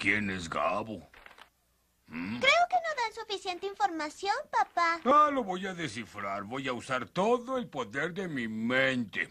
¿Quién es Gabo? ¿Mm? Creo que no dan suficiente información, papá. Ah, lo voy a descifrar. Voy a usar todo el poder de mi mente.